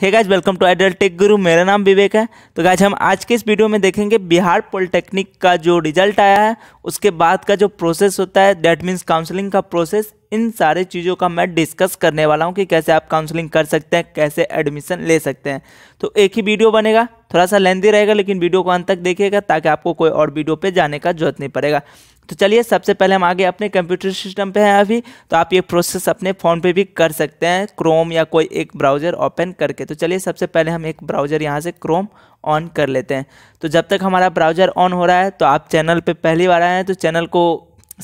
hey guys welcome to idol tech guru मेरा नाम विवेक है तो गाइज हम आज के इस वीडियो में देखेंगे बिहार पॉलिटेक्निक का जो रिजल्ट आया है उसके बाद का जो प्रोसेस होता है दैट मीन्स काउंसलिंग का प्रोसेस इन सारे चीज़ों का मैं डिस्कस करने वाला हूँ कि कैसे आप काउंसलिंग कर सकते हैं कैसे एडमिशन ले सकते हैं तो एक ही वीडियो बनेगा थोड़ा सा लेंदी रहेगा लेकिन वीडियो को अंत तक देखिएगा ताकि आपको कोई और वीडियो पर जाने का जरूरत नहीं पड़ेगा तो चलिए सबसे पहले हम आगे अपने कंप्यूटर सिस्टम पे हैं अभी तो आप ये प्रोसेस अपने फ़ोन पे भी कर सकते हैं क्रोम या कोई एक ब्राउज़र ओपन करके तो चलिए सबसे पहले हम एक ब्राउज़र यहाँ से क्रोम ऑन कर लेते हैं तो जब तक हमारा ब्राउज़र ऑन हो रहा है तो आप चैनल पर पहली बार आए हैं तो चैनल को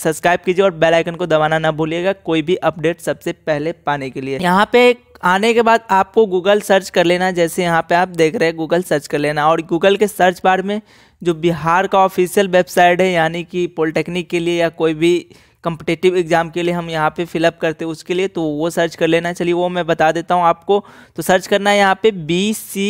सब्सक्राइब कीजिए और बेल आइकन को दबाना ना भूलिएगा कोई भी अपडेट सबसे पहले पाने के लिए यहाँ पे आने के बाद आपको गूगल सर्च कर लेना जैसे यहाँ पे आप देख रहे हैं गूगल सर्च कर लेना और गूगल के सर्च बार में जो बिहार का ऑफिशियल वेबसाइट है यानी कि पॉलिटेक्निक के लिए या कोई भी कंपटिटिव एग्ज़ाम के लिए हम यहाँ पे फिलअप करते हैं उसके लिए तो वो सर्च कर लेना चलिए वो मैं बता देता हूँ आपको तो सर्च करना है यहाँ पे बी सी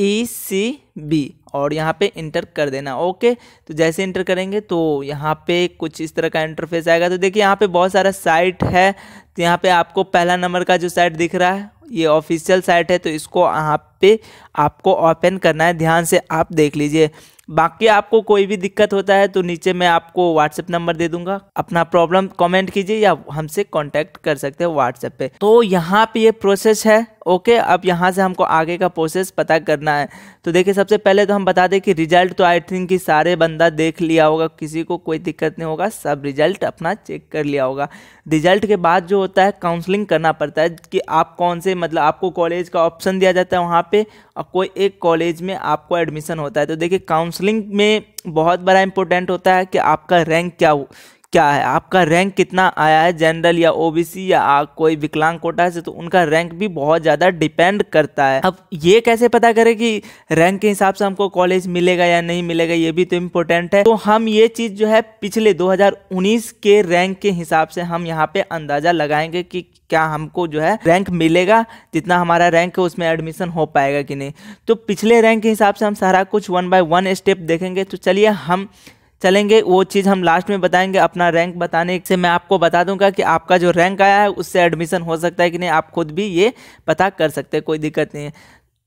ई सी बी और यहाँ पे इंटर कर देना ओके तो जैसे इंटर करेंगे तो यहाँ पे कुछ इस तरह का इंटरफेस आएगा तो देखिए यहाँ पे बहुत सारा साइट है तो यहाँ पे आपको पहला नंबर का जो साइट दिख रहा है ये ऑफिशियल साइट है तो इसको यहाँ पे आपको ओपन करना है ध्यान से आप देख लीजिए बाकी आपको कोई भी दिक्कत होता है तो नीचे मैं आपको व्हाट्सएप नंबर दे दूंगा अपना प्रॉब्लम कमेंट कीजिए या हमसे कांटेक्ट कर सकते हैं व्हाट्सएप पे तो यहाँ पे ये प्रोसेस है ओके अब यहाँ से हमको आगे का प्रोसेस पता करना है तो देखिए सबसे पहले तो हम बता दें कि रिजल्ट तो आई थिंक कि सारे बंदा देख लिया होगा किसी को कोई दिक्कत नहीं होगा सब रिजल्ट अपना चेक कर लिया होगा रिजल्ट के बाद जो होता है काउंसलिंग करना पड़ता है कि आप कौन से मतलब आपको कॉलेज का ऑप्शन दिया जाता है वहाँ पर और कोई एक कॉलेज में आपको एडमिशन होता है तो देखिए काउंसलिंग में बहुत बड़ा इंपॉर्टेंट होता है कि आपका रैंक क्या हो क्या है आपका रैंक कितना आया है जनरल या ओबीसी या आ, कोई विकलांग कोटा से तो उनका रैंक भी बहुत ज़्यादा डिपेंड करता है अब ये कैसे पता करें कि रैंक के हिसाब से हमको कॉलेज मिलेगा या नहीं मिलेगा ये भी तो इम्पोर्टेंट है तो हम ये चीज़ जो है पिछले 2019 के रैंक के हिसाब से हम यहाँ पे अंदाज़ा लगाएंगे कि क्या हमको जो है रैंक मिलेगा जितना हमारा रैंक है उसमें एडमिशन हो पाएगा कि नहीं तो पिछले रैंक के हिसाब से हम सारा कुछ वन बाय वन स्टेप देखेंगे तो चलिए हम चलेंगे वो चीज़ हम लास्ट में बताएंगे अपना रैंक बताने से मैं आपको बता दूंगा कि आपका जो रैंक आया है उससे एडमिशन हो सकता है कि नहीं आप खुद भी ये पता कर सकते हैं कोई दिक्कत नहीं है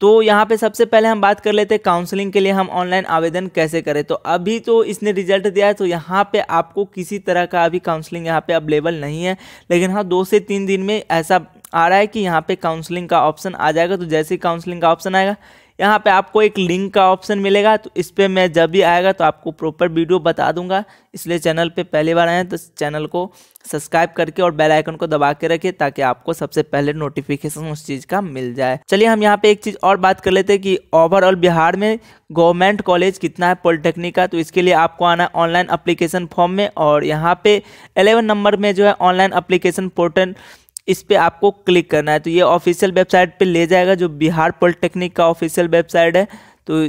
तो यहाँ पे सबसे पहले हम बात कर लेते हैं काउंसलिंग के लिए हम ऑनलाइन आवेदन कैसे करें तो अभी तो इसने रिजल्ट दिया है तो यहाँ पे आपको किसी तरह का अभी काउंसलिंग यहाँ पे अवेलेबल नहीं है लेकिन हाँ दो से तीन दिन में ऐसा आ रहा है कि यहाँ पे काउंसलिंग का ऑप्शन आ जाएगा तो जैसे ही काउंसलिंग का ऑप्शन आएगा यहाँ पे आपको एक लिंक का ऑप्शन मिलेगा तो इस पर मैं जब भी आएगा तो आपको प्रॉपर वीडियो बता दूंगा इसलिए चैनल पे पहली बार आए तो चैनल को सब्सक्राइब करके और बेल आइकन को दबा के रखें ताकि आपको सबसे पहले नोटिफिकेशन उस चीज़ का मिल जाए चलिए हम यहाँ पे एक चीज़ और बात कर लेते हैं कि ओवरऑल बिहार में गवर्नमेंट कॉलेज कितना है पॉलिटेक्निक का तो इसके लिए आपको आना ऑनलाइन अप्लीकेशन फॉर्म में और यहाँ पे एलेवन नंबर में जो है ऑनलाइन अप्लीकेशन पोर्टल इस पर आपको क्लिक करना है तो ये ऑफिशियल वेबसाइट पे ले जाएगा जो बिहार पॉलिटेक्निक का ऑफिशियल वेबसाइट है तो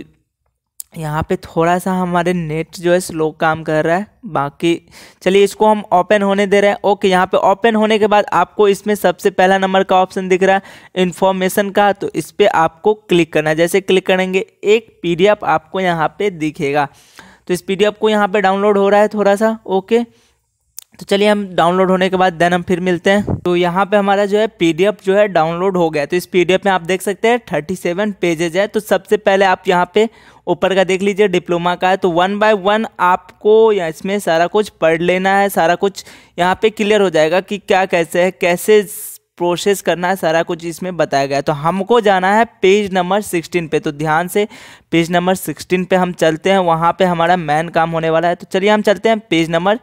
यहाँ पे थोड़ा सा हमारे नेट जो है स्लो काम कर रहा है बाकी चलिए इसको हम ओपन होने दे रहे हैं ओके यहाँ पे ओपन होने के बाद आपको इसमें सबसे पहला नंबर का ऑप्शन दिख रहा है इन्फॉर्मेशन का तो इस पर आपको क्लिक करना है जैसे क्लिक करेंगे एक पीडीएफ आपको यहाँ पे दिखेगा तो इस पीडीएफ को यहाँ पे डाउनलोड हो रहा है थोड़ा सा ओके तो चलिए हम डाउनलोड होने के बाद देन हम फिर मिलते हैं तो यहाँ पे हमारा जो है पीडीएफ जो है डाउनलोड हो गया तो इस पीडीएफ में आप देख सकते हैं थर्टी सेवन पेजेज है तो सबसे पहले आप यहाँ पे ऊपर का देख लीजिए डिप्लोमा का है तो वन बाय वन आपको या इसमें सारा कुछ पढ़ लेना है सारा कुछ यहाँ पे क्लियर हो जाएगा कि क्या कैसे है कैसे प्रोसेस करना है सारा कुछ इसमें बताया गया है तो हमको जाना है पेज नंबर सिक्सटीन पे तो ध्यान से पेज नंबर सिक्सटीन पे हम चलते हैं वहाँ पे हमारा मेन काम होने वाला है तो चलिए हम चलते हैं पेज नंबर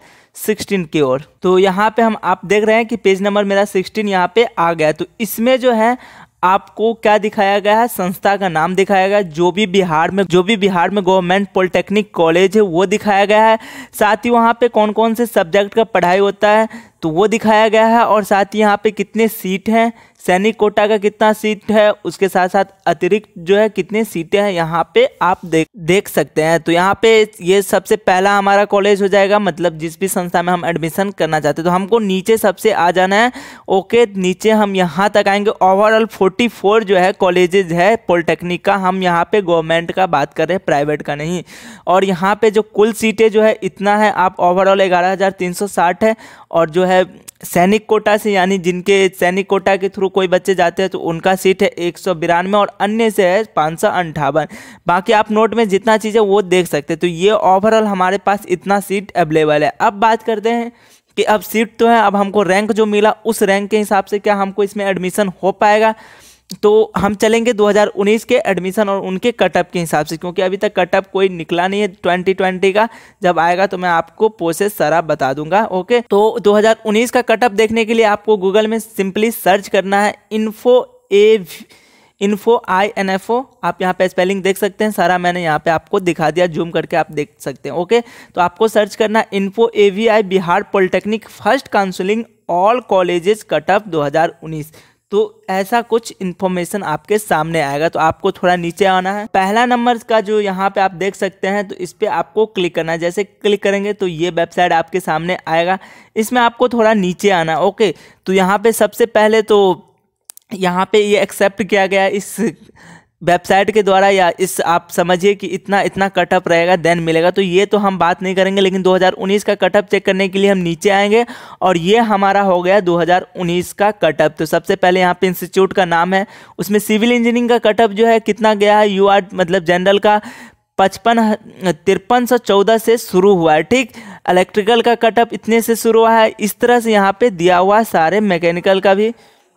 सिक्सटीन की ओर तो यहाँ पे हम आप देख रहे हैं कि पेज नंबर मेरा सिक्सटीन यहाँ पे आ गया तो इसमें जो है आपको क्या दिखाया गया है संस्था का नाम दिखाया गया जो भी बिहार में जो भी बिहार में गवर्नमेंट पॉलिटेक्निक कॉलेज है वो दिखाया गया है साथ ही वहाँ पे कौन कौन से सब्जेक्ट का पढ़ाई होता है तो वो दिखाया गया है और साथ ही यहाँ पे कितने सीट हैं सैनिक कोटा का कितना सीट है उसके साथ साथ अतिरिक्त जो है कितने सीटें हैं यहाँ पे आप देख देख सकते हैं तो यहाँ पे ये सबसे पहला हमारा कॉलेज हो जाएगा मतलब जिस भी संस्था में हम एडमिशन करना चाहते हैं तो हमको नीचे सबसे आ जाना है ओके नीचे हम यहाँ तक आएंगे ओवरऑल फोर्टी जो है कॉलेजेज है पॉलिटेक्निक का हम यहाँ पर गवर्नमेंट का बात कर रहे हैं प्राइवेट का नहीं और यहाँ पर जो कुल सीटें जो है इतना है आप ओवरऑल ग्यारह है और जो है है सैनिक कोटा से यानी जिनके सैनिक कोटा के थ्रू कोई बच्चे जाते हैं तो उनका सीट है एक सौ बिरानवे और अन्य से है पाँच सौ अंठावन बाकी आप नोट में जितना चीज़ है वो देख सकते हैं तो ये ओवरऑल हमारे पास इतना सीट अवेलेबल है अब बात करते हैं कि अब सीट तो है अब हमको रैंक जो मिला उस रैंक के हिसाब से क्या हमको इसमें एडमिशन हो पाएगा तो हम चलेंगे 2019 के एडमिशन और उनके कटअप के हिसाब से क्योंकि अभी तक कटअप कोई निकला नहीं है 2020 का जब आएगा तो मैं आपको प्रोसेस सारा बता दूंगा ओके तो 2019 का कटअप देखने के लिए आपको गूगल में सिंपली सर्च करना है info A info I N F O आप यहाँ पे स्पेलिंग देख सकते हैं सारा मैंने यहाँ पे आपको दिखा दिया जूम करके आप देख सकते हैं ओके तो आपको सर्च करना है info A V I Bihar polytechnic first counselling all colleges cutoff दो तो ऐसा कुछ इन्फॉर्मेशन आपके सामने आएगा तो आपको थोड़ा नीचे आना है पहला नंबर का जो यहाँ पे आप देख सकते हैं तो इस पर आपको क्लिक करना है जैसे क्लिक करेंगे तो ये वेबसाइट आपके सामने आएगा इसमें आपको थोड़ा नीचे आना ओके तो यहाँ पे सबसे पहले तो यहाँ पे ये एक्सेप्ट किया गया इस वेबसाइट के द्वारा या इस आप समझिए कि इतना इतना कटअप रहेगा देन मिलेगा तो ये तो हम बात नहीं करेंगे लेकिन 2019 का कटअप चेक करने के लिए हम नीचे आएंगे और ये हमारा हो गया 2019 का कटअप तो सबसे पहले यहाँ पे इंस्टीट्यूट का नाम है उसमें सिविल इंजीनियरिंग का कटअप जो है कितना गया है यू आर मतलब जनरल का पचपन तिरपन सौ चौदह से शुरू हुआ है ठीक इलेक्ट्रिकल का कटअप इतने से शुरू हुआ है इस तरह से यहाँ पे दिया हुआ सारे मैकेनिकल का भी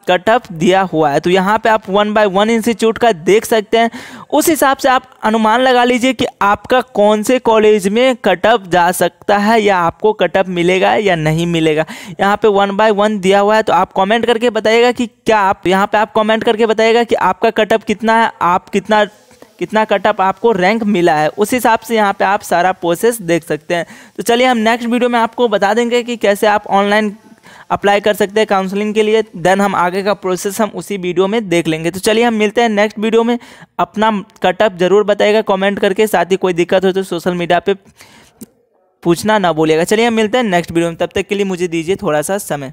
कट ऑफ दिया हुआ है तो यहाँ पे आप वन बाय वन इंस्टीट्यूट का देख सकते हैं उस हिसाब से आप अनुमान लगा लीजिए कि आपका कौन से कॉलेज में कट ऑफ जा सकता है या आपको कट ऑफ मिलेगा या नहीं मिलेगा यहाँ पे वन बाय वन दिया हुआ है तो आप कमेंट करके बताइएगा कि क्या आप यहाँ पे आप कमेंट करके बताइएगा कि आपका कट ऑफ कितना है आप कितना कितना कटअप आपको रैंक मिला है उस हिसाब से यहाँ पे आप सारा प्रोसेस देख सकते हैं तो चलिए हम नेक्स्ट वीडियो में आपको बता देंगे कि कैसे आप ऑनलाइन अप्लाई कर सकते हैं काउंसलिंग के लिए देन हम आगे का प्रोसेस हम उसी वीडियो में देख लेंगे तो चलिए हम मिलते हैं नेक्स्ट वीडियो में अपना कटअप जरूर बताएगा कॉमेंट करके साथ ही कोई दिक्कत हो तो सोशल मीडिया पर पूछना ना बोलेगा चलिए हम मिलते हैं नेक्स्ट वीडियो में तब तक के लिए मुझे दीजिए थोड़ा सा समय